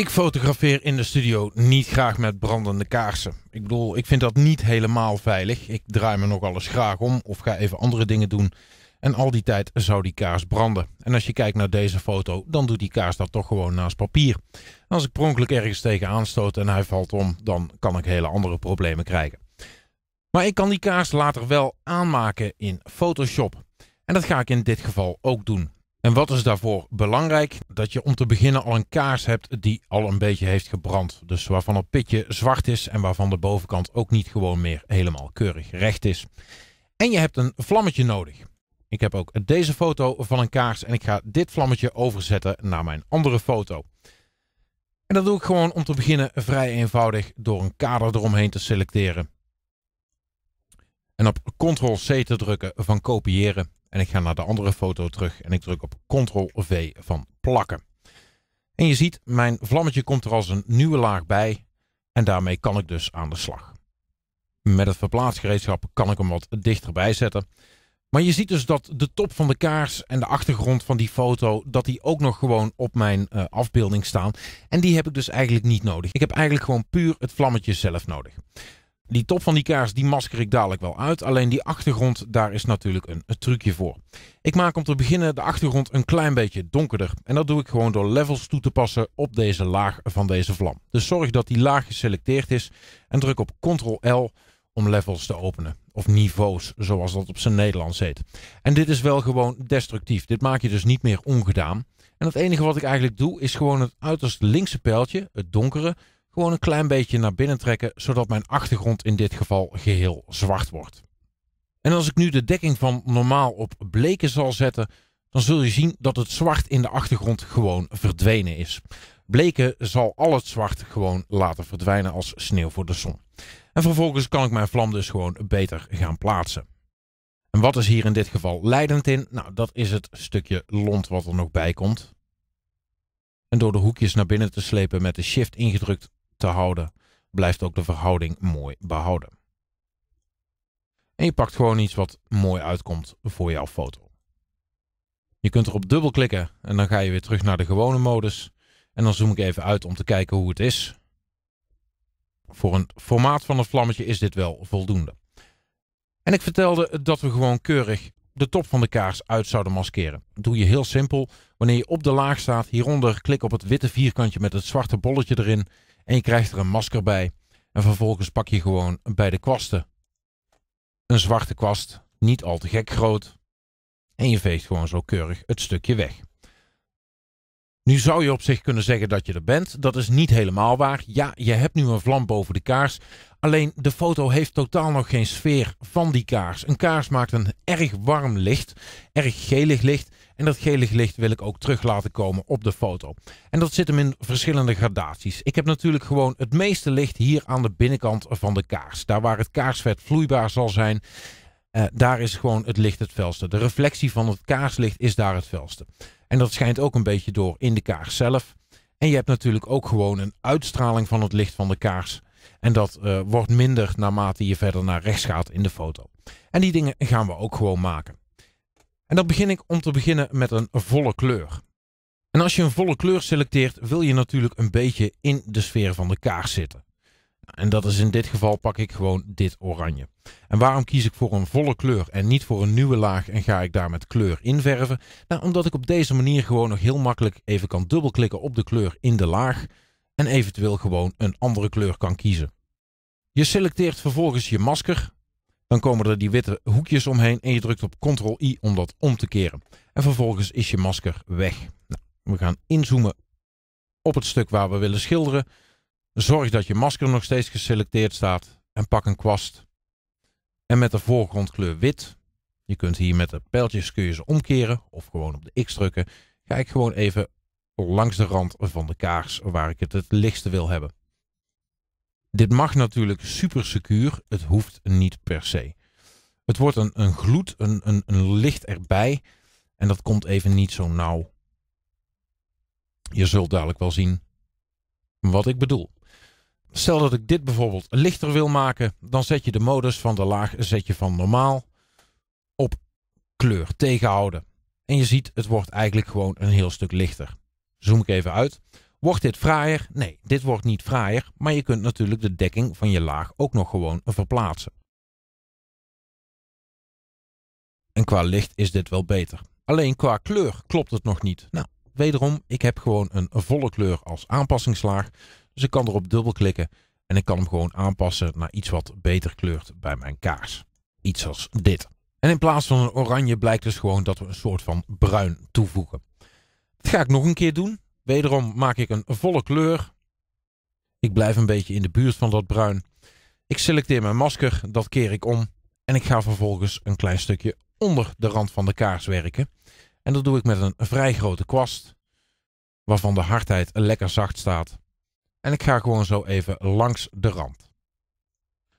Ik fotografeer in de studio niet graag met brandende kaarsen. Ik bedoel, ik vind dat niet helemaal veilig. Ik draai me nogal eens graag om of ga even andere dingen doen. En al die tijd zou die kaars branden. En als je kijkt naar deze foto, dan doet die kaars dat toch gewoon naast papier. En als ik pronkelijk ergens tegen aanstoot en hij valt om, dan kan ik hele andere problemen krijgen. Maar ik kan die kaars later wel aanmaken in Photoshop. En dat ga ik in dit geval ook doen. En wat is daarvoor belangrijk? Dat je om te beginnen al een kaars hebt die al een beetje heeft gebrand. Dus waarvan het pitje zwart is en waarvan de bovenkant ook niet gewoon meer helemaal keurig recht is. En je hebt een vlammetje nodig. Ik heb ook deze foto van een kaars en ik ga dit vlammetje overzetten naar mijn andere foto. En dat doe ik gewoon om te beginnen vrij eenvoudig door een kader eromheen te selecteren. En op Ctrl-C te drukken van kopiëren. En ik ga naar de andere foto terug en ik druk op Ctrl-V van plakken. En je ziet, mijn vlammetje komt er als een nieuwe laag bij. En daarmee kan ik dus aan de slag. Met het verplaatsgereedschap kan ik hem wat dichterbij zetten. Maar je ziet dus dat de top van de kaars en de achtergrond van die foto... dat die ook nog gewoon op mijn eh, afbeelding staan. En die heb ik dus eigenlijk niet nodig. Ik heb eigenlijk gewoon puur het vlammetje zelf nodig die top van die kaars, die masker ik dadelijk wel uit. Alleen die achtergrond, daar is natuurlijk een, een, trucje voor. Ik maak om te beginnen de achtergrond een klein beetje donkerder. En dat doe ik gewoon door levels toe te passen op deze laag van deze vlam. Dus zorg dat die laag geselecteerd is en druk op Ctrl-L om levels te openen. Of niveaus, zoals dat op zijn Nederlands heet. En dit is wel gewoon destructief. Dit maak je dus niet meer ongedaan. En het enige wat ik eigenlijk doe, is gewoon het uiterst linkse pijltje, het donkere, gewoon een klein beetje naar binnen trekken, zodat mijn achtergrond in dit geval geheel zwart wordt. En als ik nu de dekking van normaal op bleken zal zetten, dan zul je zien dat het zwart in de achtergrond gewoon verdwenen is. Bleken zal al het zwart gewoon laten verdwijnen als sneeuw voor de zon. En vervolgens kan ik mijn vlam dus gewoon beter gaan plaatsen. En wat is hier in dit geval leidend in? Nou, dat is het stukje lont wat er nog bij komt. En door de hoekjes naar binnen te slepen met de shift ingedrukt, te houden, blijft ook de verhouding mooi behouden. En je pakt gewoon iets wat mooi uitkomt voor jouw foto. Je kunt erop dubbel klikken en dan ga je weer terug naar de gewone modus. En dan zoom ik even uit om te kijken hoe het is. Voor een formaat van het vlammetje is dit wel voldoende. En ik vertelde dat we gewoon keurig de top van de kaars uit zouden maskeren. Dat doe je heel simpel. Wanneer je op de laag staat, hieronder klik op het witte vierkantje met het zwarte bolletje erin en je krijgt er een masker bij. En vervolgens pak je gewoon bij de kwasten een zwarte kwast, niet al te gek groot. En je veegt gewoon zo keurig het stukje weg. Nu zou je op zich kunnen zeggen dat je er bent. Dat is niet helemaal waar. Ja, je hebt nu een vlam boven de kaars. Alleen de foto heeft totaal nog geen sfeer van die kaars. Een kaars maakt een erg warm licht, erg gelig licht. En dat gelig licht wil ik ook terug laten komen op de foto. En dat zit hem in verschillende gradaties. Ik heb natuurlijk gewoon het meeste licht hier aan de binnenkant van de kaars. Daar waar het kaarsvet vloeibaar zal zijn. Eh, daar is gewoon het licht het felste. De reflectie van het kaarslicht is daar het felste. En dat schijnt ook een beetje door in de kaars zelf. En je hebt natuurlijk ook gewoon een uitstraling van het licht van de kaars. En dat eh, wordt minder naarmate je verder naar rechts gaat in de foto. En die dingen gaan we ook gewoon maken. En dan begin ik om te beginnen met een volle kleur. En als je een volle kleur selecteert, wil je natuurlijk een beetje in de sfeer van de kaars zitten en dat is in dit geval pak ik gewoon dit oranje. En waarom kies ik voor een volle kleur en niet voor een nieuwe laag en ga ik daar met kleur inverven? Nou, omdat ik op deze manier gewoon nog heel makkelijk even kan dubbelklikken op de kleur in de laag en eventueel gewoon een andere kleur kan kiezen. Je selecteert vervolgens je masker, dan komen er die witte hoekjes omheen en je drukt op Ctrl-I om dat om te keren. En vervolgens is je masker weg. Nou, we gaan inzoomen op het stuk waar we willen schilderen. Zorg dat je masker nog steeds geselecteerd staat en pak een kwast. En met de voorgrondkleur wit, je kunt hier met de pijltjes kun je ze omkeren of gewoon op de X drukken, ga ik gewoon even langs de rand van de kaars waar ik het het lichtste wil hebben. Dit mag natuurlijk super secuur, het hoeft niet per se. Het wordt een, een gloed, een, een, een licht erbij en dat komt even niet zo nauw. Je zult dadelijk wel zien wat ik bedoel stel dat ik dit bijvoorbeeld lichter wil maken, dan zet je de modus van de laag zet je van normaal op kleur tegenhouden. En je ziet, het wordt eigenlijk gewoon een heel stuk lichter. Zoom ik even uit. Wordt dit fraaier? Nee, dit wordt niet fraaier, maar je kunt natuurlijk de dekking van je laag ook nog gewoon verplaatsen. En qua licht is dit wel beter. Alleen qua kleur klopt het nog niet. Nou, wederom, ik heb gewoon een volle kleur als aanpassingslaag. Dus ik kan erop dubbelklikken en ik kan hem gewoon aanpassen naar iets wat beter kleurt bij mijn kaars. Iets als dit. En in plaats van een oranje blijkt dus gewoon dat we een soort van bruin toevoegen. Dat ga ik nog een keer doen. Wederom maak ik een volle kleur. Ik blijf een beetje in de buurt van dat bruin. Ik selecteer mijn masker, dat keer ik om. En ik ga vervolgens een klein stukje onder de rand van de kaars werken. En dat doe ik met een vrij grote kwast, waarvan de hardheid lekker zacht staat. En ik ga gewoon zo even langs de rand.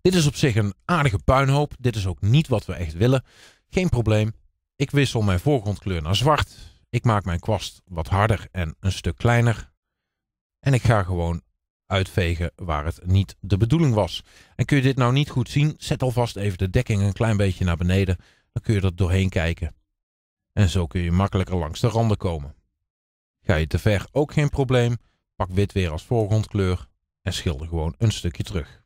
Dit is op zich een aardige puinhoop. Dit is ook niet wat we echt willen. Geen probleem. Ik wissel mijn voorgrondkleur naar zwart. Ik maak mijn kwast wat harder en een stuk kleiner. En ik ga gewoon uitvegen waar het niet de bedoeling was. En kun je dit nou niet goed zien, zet alvast even de dekking een klein beetje naar beneden. Dan kun je er doorheen kijken. En zo kun je makkelijker langs de randen komen. Ga je te ver ook geen probleem. Pak wit weer als voorgrondkleur en schilder gewoon een stukje terug.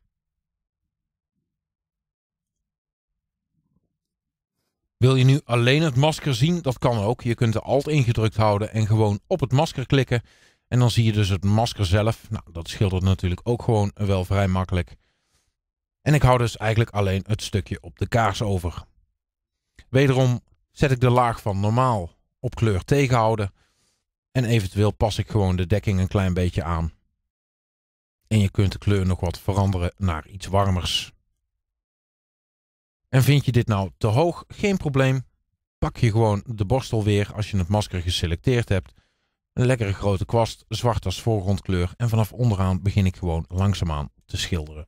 Wil je nu alleen het masker zien? Dat kan ook. Je kunt de alt ingedrukt houden en gewoon op het masker klikken. En dan zie je dus het masker zelf. Nou, dat schildert natuurlijk ook gewoon wel vrij makkelijk. En ik hou dus eigenlijk alleen het stukje op de kaars over. Wederom zet ik de laag van normaal op kleur tegenhouden. En eventueel pas ik gewoon de dekking een klein beetje aan. En je kunt de kleur nog wat veranderen naar iets warmers. En vind je dit nou te hoog? Geen probleem. Pak je gewoon de borstel weer als je het masker geselecteerd hebt. Een lekkere grote kwast, zwart als voorgrondkleur. En vanaf onderaan begin ik gewoon langzaamaan te schilderen.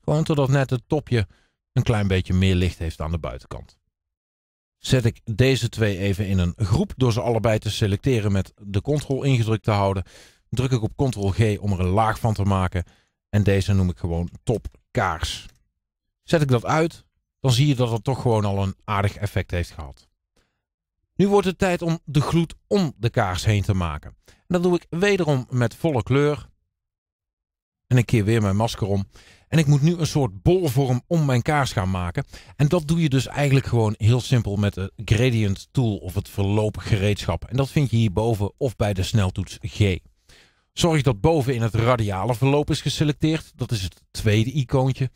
Gewoon totdat net het topje een klein beetje meer licht heeft aan de buitenkant zet ik deze twee even in een groep door ze allebei te selecteren met de control ingedrukt te houden. Druk ik op ctrl G om er een laag van te maken en deze noem ik gewoon top kaars. Zet ik dat uit, dan zie je dat het toch gewoon al een aardig effect heeft gehad. Nu wordt het tijd om de gloed om de kaars heen te maken. En dat doe ik wederom met volle kleur. En ik keer weer mijn masker om. En ik moet nu een soort bolvorm om mijn kaars gaan maken. En dat doe je dus eigenlijk gewoon heel simpel met de gradient tool of het verloopgereedschap. gereedschap. En dat vind je hierboven of bij de sneltoets G. Zorg dat boven in het radiale verloop is geselecteerd. Dat is het tweede icoontje.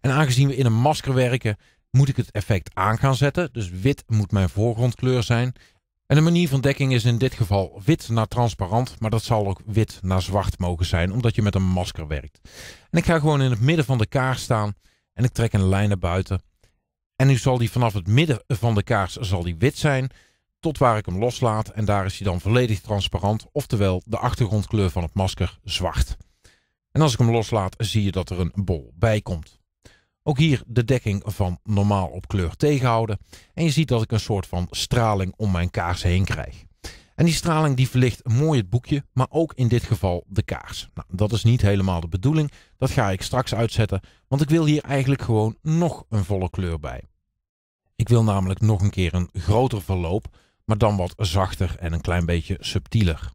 En aangezien we in een masker werken, moet ik het effect aan gaan zetten. Dus wit moet mijn voorgrondkleur zijn. En de manier van dekking is in dit geval wit naar transparant, maar dat zal ook wit naar zwart mogen zijn, omdat je met een masker werkt. En ik ga gewoon in het midden van de kaars staan en ik trek een lijn naar buiten. En nu zal die vanaf het midden van de kaars zal die wit zijn, tot waar ik hem loslaat en daar is hij dan volledig transparant, oftewel de achtergrondkleur van het masker zwart. En als ik hem loslaat zie je dat er een bol bij komt. Ook hier de dekking van normaal op kleur tegenhouden. En je ziet dat ik een soort van straling om mijn kaars heen krijg. En die straling die verlicht mooi het boekje, maar ook in dit geval de kaars. Nou, dat is niet helemaal de bedoeling. Dat ga ik straks uitzetten, want ik wil hier eigenlijk gewoon nog een volle kleur bij. Ik wil namelijk nog een keer een groter verloop, maar dan wat zachter en een klein beetje subtieler.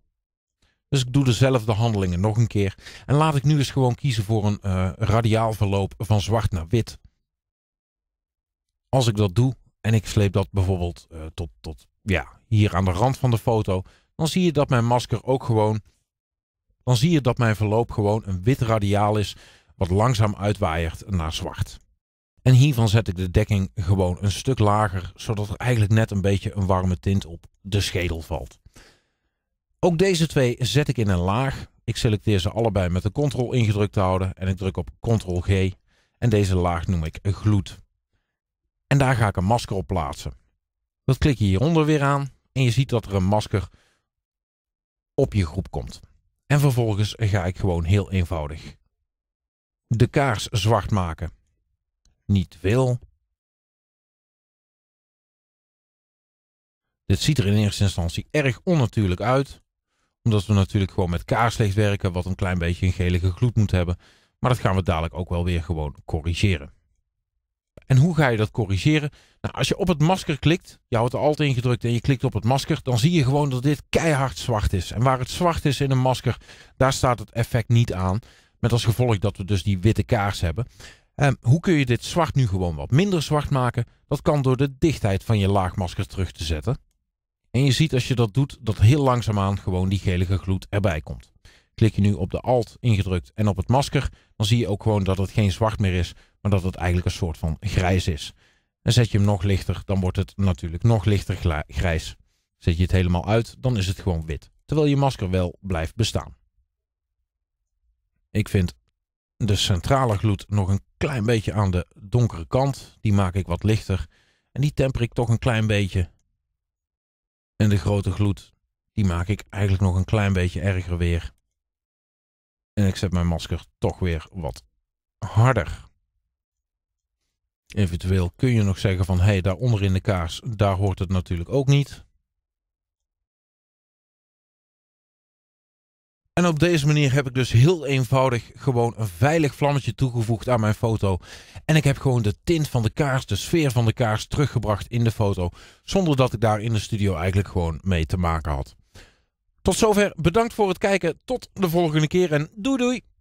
Dus ik doe dezelfde handelingen nog een keer. En laat ik nu eens gewoon kiezen voor een uh, radiaal verloop van zwart naar wit. Als ik dat doe en ik sleep dat bijvoorbeeld eh, tot, tot ja, hier aan de rand van de foto, dan zie je dat mijn masker ook gewoon. Dan zie je dat mijn verloop gewoon een wit radiaal is, wat langzaam uitwaaiert naar zwart. En hiervan zet ik de dekking gewoon een stuk lager, zodat er eigenlijk net een beetje een warme tint op de schedel valt. Ook deze twee zet ik in een laag. Ik selecteer ze allebei met de ctrl ingedrukt te houden en ik druk op ctrl G. En deze laag noem ik gloed. En daar ga ik een masker op plaatsen. Dat klik je hieronder weer aan en je ziet dat er een masker op je groep komt. En vervolgens ga ik gewoon heel eenvoudig de kaars zwart maken. Niet veel. Dit ziet er in eerste instantie erg onnatuurlijk uit omdat we natuurlijk gewoon met kaarslicht werken, wat een klein beetje een gelige gloed moet hebben. Maar dat gaan we dadelijk ook wel weer gewoon corrigeren. En hoe ga je dat corrigeren? Nou, als je op het masker klikt, je houdt er altijd ingedrukt en je klikt op het masker, dan zie je gewoon dat dit keihard zwart is. En waar het zwart is in een masker, daar staat het effect niet aan. Met als gevolg dat we dus die witte kaars hebben. Um, hoe kun je dit zwart nu gewoon wat minder zwart maken? Dat kan door de dichtheid van je laagmasker terug te zetten. En je ziet als je dat doet, dat heel langzaamaan gewoon die gelige gloed erbij komt. Klik je nu op de Alt ingedrukt en op het masker, dan zie je ook gewoon dat het geen zwart meer is, maar dat het eigenlijk een soort van grijs is. En zet je hem nog lichter, dan wordt het natuurlijk nog lichter grijs. Zet je het helemaal uit, dan is het gewoon wit. Terwijl je masker wel blijft bestaan. Ik vind de centrale gloed nog een klein beetje aan de donkere kant. Die maak ik wat lichter. En die temper ik toch een klein beetje. En de grote gloed, die maak ik eigenlijk nog een klein beetje erger weer. En ik zet mijn masker toch weer wat harder. Eventueel kun je nog zeggen van, hé, hey, daaronder in de kaars, daar hoort het natuurlijk ook niet. En op deze manier heb ik dus heel eenvoudig gewoon een veilig vlammetje toegevoegd aan mijn foto. En ik heb gewoon de tint van de kaars, de sfeer van de kaars teruggebracht in de foto. Zonder dat ik daar in de studio eigenlijk gewoon mee te maken had. Tot zover, bedankt voor het kijken. Tot de volgende keer en doei doei!